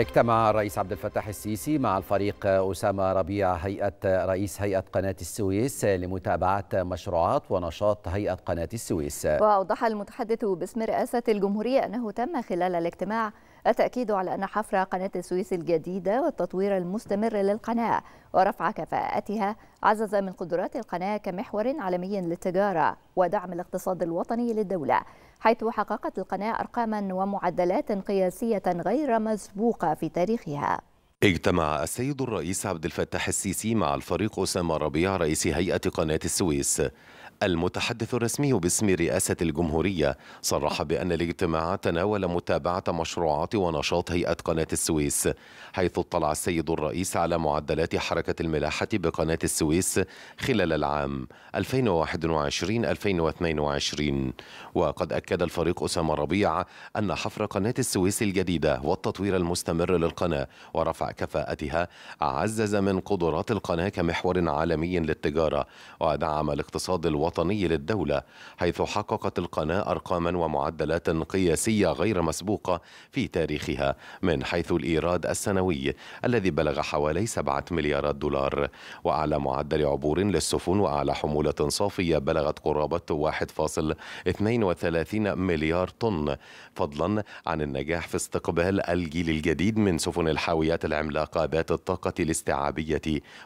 اجتمع الرئيس عبد الفتاح السيسي مع الفريق أسامة ربيع هيئة رئيس هيئة قناة السويس لمتابعة مشروعات ونشاط هيئة قناة السويس وأوضح المتحدث باسم رئاسة الجمهورية أنه تم خلال الاجتماع التأكيد على أن حفر قناة السويس الجديدة والتطوير المستمر للقناة ورفع كفاءتها عزز من قدرات القناة كمحور عالمي للتجارة ودعم الاقتصاد الوطني للدولة حيث حققت القناة أرقاما ومعدلات قياسية غير مسبوقة في تاريخها اجتمع السيد الرئيس عبد الفتاح السيسي مع الفريق أسامة ربيع رئيس هيئة قناة السويس المتحدث الرسمي باسم رئاسة الجمهورية صرح بأن الاجتماع تناول متابعة مشروعات ونشاط هيئة قناة السويس حيث اطلع السيد الرئيس على معدلات حركة الملاحة بقناة السويس خلال العام 2021-2022 وقد أكد الفريق أسامة ربيع أن حفر قناة السويس الجديدة والتطوير المستمر للقناة ورفع كفاءتها عزز من قدرات القناة كمحور عالمي للتجارة ودعم الاقتصاد الوطني الوطني للدولة حيث حققت القناة أرقاما ومعدلات قياسية غير مسبوقة في تاريخها من حيث الإيراد السنوي الذي بلغ حوالي 7 مليارات دولار وأعلى معدل عبور للسفن وأعلى حمولة صافية بلغت قرابة 1.32 مليار طن فضلا عن النجاح في استقبال الجيل الجديد من سفن الحاويات العملاقة ذات الطاقة الاستيعابية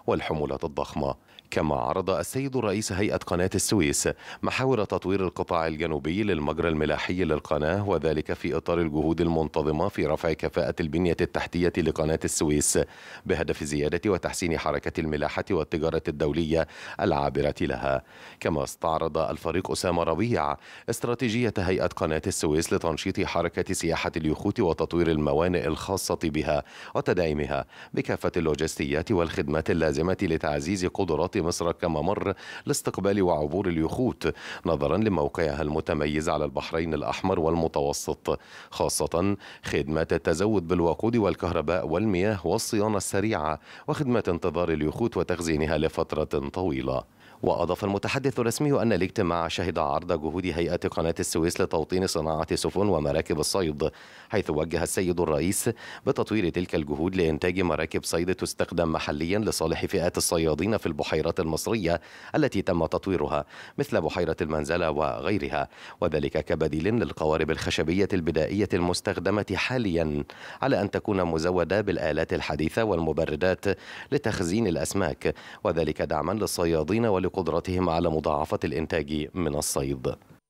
والحمولات الضخمة كما عرض السيد رئيس هيئة قناة السويس السويس محاور تطوير القطاع الجنوبي للمجرى الملاحي للقناة وذلك في إطار الجهود المنتظمة في رفع كفاءة البنية التحتية لقناة السويس بهدف زيادة وتحسين حركة الملاحة والتجارة الدولية العابرة لها كما استعرض الفريق أسامة ربيع استراتيجية هيئة قناة السويس لتنشيط حركة سياحة اليخوت وتطوير الموانئ الخاصة بها وتدعيمها بكافة اللوجستيات والخدمات اللازمة لتعزيز قدرات مصر كممر لاستقبال وعبور مرور اليخوت نظرا لموقعها المتميز على البحرين الأحمر والمتوسط خاصة خدمات التزود بالوقود والكهرباء والمياه والصيانة السريعة وخدمة انتظار اليخوت وتخزينها لفترة طويلة وأضاف المتحدث الرسمي أن الاجتماع شهد عرض جهود هيئة قناة السويس لتوطين صناعة سفن ومراكب الصيد حيث وجه السيد الرئيس بتطوير تلك الجهود لإنتاج مراكب صيد تستخدم محليا لصالح فئات الصيادين في البحيرات المصرية التي تم تطويرها مثل بحيرة المنزلة وغيرها وذلك كبديل للقوارب الخشبية البدائية المستخدمة حاليا على أن تكون مزودة بالآلات الحديثة والمبردات لتخزين الأسماك وذلك دعما للصيادين ولكل قدرتهم على مضاعفة الإنتاج من الصيد